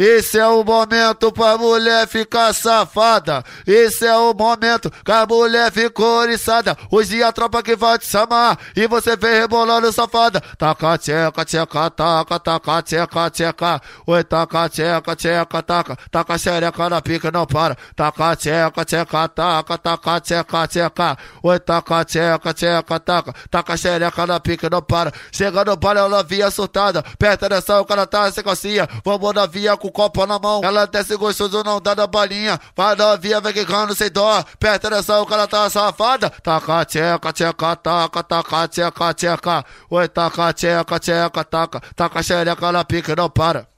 Esse é o momento pra mulher ficar safada. Esse é o momento que a mulher ficou oriçada. Hoje é a tropa que vai te chamar e você vem rebolando safada. Taca, tcheca, tcheca, taca, taca, tcheca, tcheca. Oi, taca, tcheca, tcheca, taca. Taca xereca na pica, não para. Taca, tcheca, tcheca, taca, taca, tcheca, tcheca. Oi, taca, tcheca, tcheca, taca. Taca xereca na pica, não para. Chega no baile, ela via surtada. Perto dessa, o cara tá sem calcinha. Vamos na via com com o copo na mão. Ela até gostoso não dá da balinha. Vai da via, vai quicando sem dó. Perto dessa, o cara tá safada. Taca, tcheca, tcheca, taca, taca, tcheca, tcheca. Oi, taca, tcheca, tcheca, taca. Taca xereca ela pica, não para.